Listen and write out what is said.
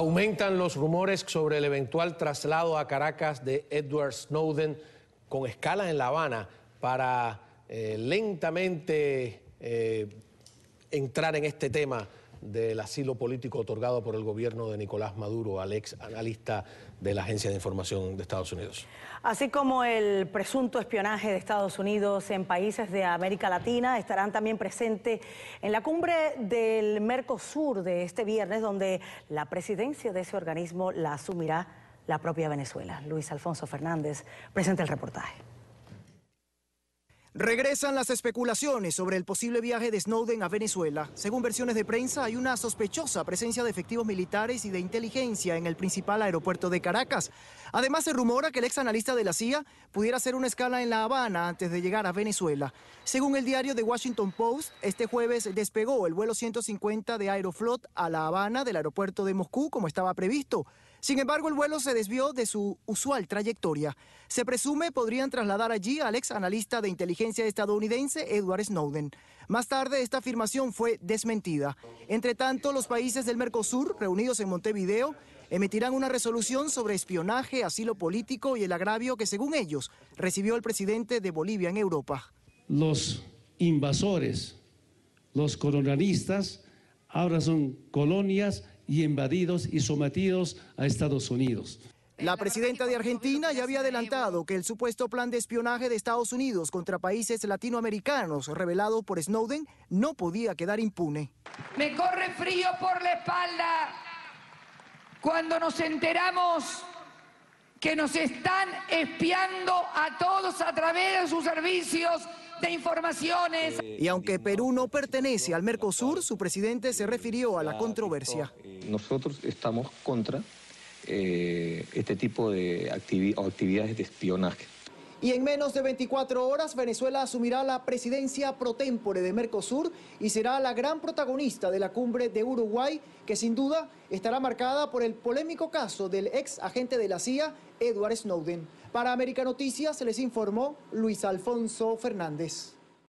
Aumentan los rumores sobre el eventual traslado a Caracas de Edward Snowden con escala en La Habana para eh, lentamente eh, entrar en este tema del asilo político otorgado por el gobierno de Nicolás Maduro al ex analista de la Agencia de Información de Estados Unidos. Así como el presunto espionaje de Estados Unidos en países de América Latina, estarán también presentes en la cumbre del Mercosur de este viernes, donde la presidencia de ese organismo la asumirá la propia Venezuela. Luis Alfonso Fernández presenta el reportaje. Regresan las especulaciones sobre el posible viaje de Snowden a Venezuela. Según versiones de prensa, hay una sospechosa presencia de efectivos militares y de inteligencia en el principal aeropuerto de Caracas. Además, se rumora que el ex analista de la CIA pudiera hacer una escala en La Habana antes de llegar a Venezuela. Según el diario The Washington Post, este jueves despegó el vuelo 150 de Aeroflot a La Habana del aeropuerto de Moscú como estaba previsto. Sin embargo, el vuelo se desvió de su usual trayectoria. Se presume podrían trasladar allí al ex analista de inteligencia estadounidense Edward Snowden. Más tarde, esta afirmación fue desmentida. Entre tanto, los países del Mercosur, reunidos en Montevideo, emitirán una resolución sobre espionaje, asilo político y el agravio que, según ellos, recibió el presidente de Bolivia en Europa. Los invasores, los colonialistas, ahora son colonias y invadidos y sometidos a Estados Unidos. La presidenta de Argentina ya había adelantado que el supuesto plan de espionaje de Estados Unidos contra países latinoamericanos revelado por Snowden no podía quedar impune. Me corre frío por la espalda cuando nos enteramos que nos están espiando a todos a través de sus servicios de informaciones. Y aunque Perú no pertenece al Mercosur, su presidente se refirió a la controversia nosotros estamos contra eh, este tipo de actividades de espionaje. Y en menos de 24 horas, Venezuela asumirá la presidencia pro tempore de Mercosur y será la gran protagonista de la cumbre de Uruguay, que sin duda estará marcada por el polémico caso del ex agente de la CIA, Edward Snowden. Para América Noticias se les informó Luis Alfonso Fernández.